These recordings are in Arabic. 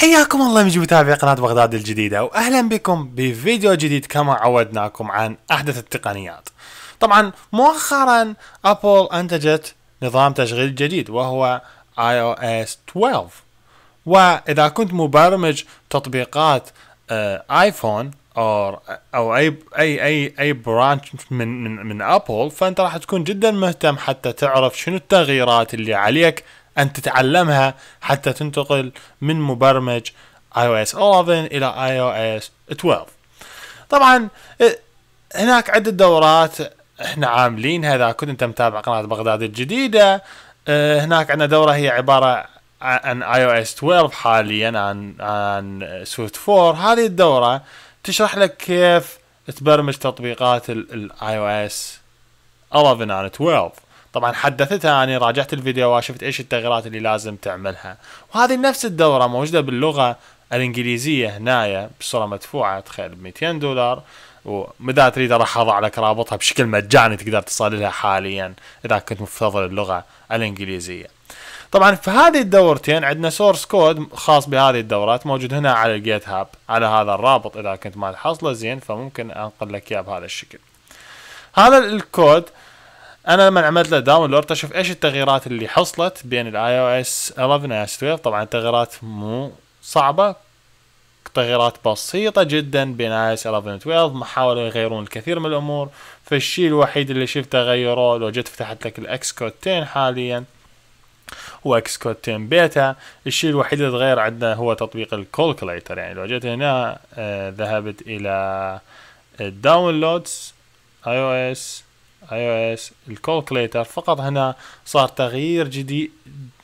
حياكم الله من متابعي قناة بغداد الجديدة وأهلا بكم بفيديو جديد كما عودناكم عن أحدث التقنيات طبعا مؤخرا أبل أنتجت نظام تشغيل جديد وهو iOS 12 وإذا كنت مبرمج تطبيقات آيفون آه، أو أو أي أي أي أي برانش من من من أبل فأنت راح تكون جدا مهتم حتى تعرف شنو التغييرات اللي عليك أن تتعلمها حتى تنتقل من مبرمج iOS 11 إلى iOS 12 طبعا هناك عدة دورات احنا عاملينها اذا كنت انت متابع قناه بغداد الجديده هناك عندنا دوره هي عباره عن اي او اس 12 حاليا عن عن سويفت 4 هذه الدوره تشرح لك كيف تبرمج تطبيقات الاي او اس 11 عن 12 طبعا حدثتها اني يعني راجعت الفيديو وشفت ايش التغييرات اللي لازم تعملها وهذه نفس الدوره موجوده باللغه الانجليزيه هنايا بصوره مدفوعه تخيل ب 200 دولار ومدى تريد راح اضع لك رابطها بشكل مجاني تقدر تصل لها حاليا اذا كنت مفضل اللغه الانجليزيه طبعا في هذه الدورتين عندنا سورس كود خاص بهذه الدورات موجود هنا على الجيت هاب على هذا الرابط اذا كنت ما تحصله زين فممكن انقل لك اياه بهذا الشكل هذا الكود انا لما عملت له داونلود اشوف ايش التغييرات اللي حصلت بين الاي او اس 11 و 12 طبعا التغييرات مو صعبه تغييرات بسيطة جدا بين اي اس 11 و 12 ما حاولوا يغيرون الكثير من الامور فالشيء الوحيد اللي شفته غيروه لو جيت فتحت لك الاكس كود 10 حاليا هو اكس كود 10 بيتا الشيء الوحيد اللي تغير عندنا هو تطبيق الكولكليتر يعني لو جيت هنا آه ذهبت الى الداونلودز اي او اس اي او اس الكالكوليتر فقط هنا صار تغيير جديد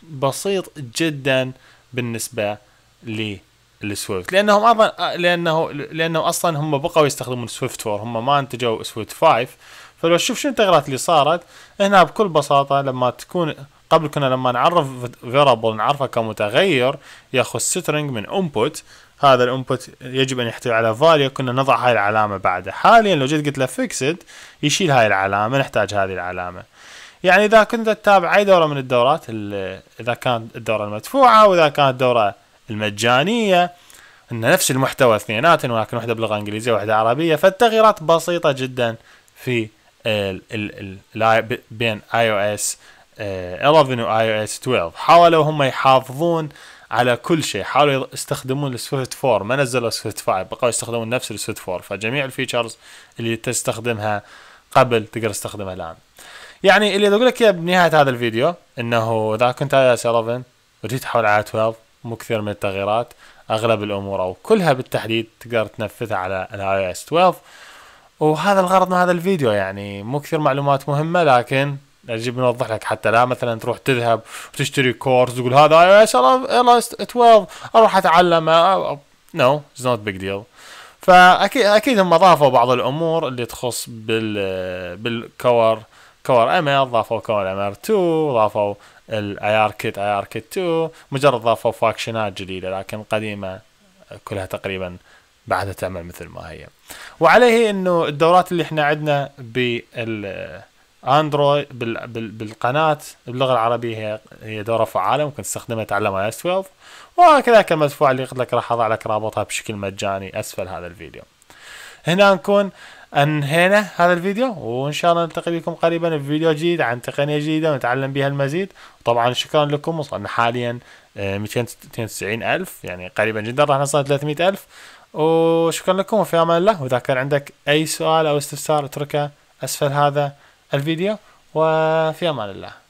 بسيط جدا بالنسبه للسويفت لانهم ايضا لانه لانه اصلا هم بقوا يستخدمون سويفت 4 هم ما انتجوا سويفت 5 فلو شوف شنو التغييرات اللي صارت هنا بكل بساطه لما تكون قبل كنا لما نعرف فيرابل نعرفه كمتغير ياخذ سترنج من انبوت هذا الانبوت يجب ان يحتوي على فاليو كنا نضع هاي العلامه بعده حاليا لو جيت قلت له فيكسد يشيل هاي العلامه نحتاج هذه العلامه يعني اذا كنت تتابع اي دوره من الدورات اذا كانت الدوره المدفوعه واذا كانت الدوره المجانيه ان نفس المحتوى اثنينات ولكن واحده بلغه انجليزيه وواحده عربيه فالتغييرات بسيطه جدا في ال ال ال بين اي او اس 11 و او اس 12 حاولوا هم يحافظون على كل شيء حاولوا يستخدمون السويفت 4 ما نزلوا السويفت 5 بقوا يستخدمون نفس السويفت 4 فجميع الفيتشرز اللي تستخدمها قبل تقدر تستخدمها الان يعني اللي اقول لك اياه بنهايه هذا الفيديو انه اذا كنت على اس 11 وجيت حول على 12 مو كثير من التغييرات اغلب الامور او كلها بالتحديد تقدر تنفذها على الاي اس 12 وهذا الغرض من هذا الفيديو يعني مو كثير معلومات مهمه لكن اجيب نوضح لك حتى لا مثلا تروح تذهب وتشتري كورس تقول هذا اي اس 12 اروح اتعلم نو اتس نوت بيج ديل فاكيد اكيد هم ضافوا بعض الامور اللي تخص بال بالكور كور ام ال ضافوا كور ام ار 2 ضافوا الاي ار كيت اي ار كيت 2 مجرد ضافوا فاكشنات جديده لكن قديمه كلها تقريبا بعدها تعمل مثل ما هي وعليه انه الدورات اللي احنا عندنا بال اندرويد بال بال بالقناه باللغه العربيه هي هي دوره فعاله ممكن تستخدمها تعلم اي اس 12 وكذلك المدفوع اللي قلت لك راح اضع لك رابطها بشكل مجاني اسفل هذا الفيديو هنا نكون انهينا هذا الفيديو وان شاء الله نلتقي بكم قريبا في فيديو جديد عن تقنيه جديده ونتعلم بها المزيد طبعا شكرا لكم وصلنا حاليا 292 آه، الف يعني قريبا جدا راح نصل 300 الف وشكرا لكم وفي امان الله واذا كان عندك اي سؤال او استفسار اتركه اسفل هذا الفيديو وفي امان الله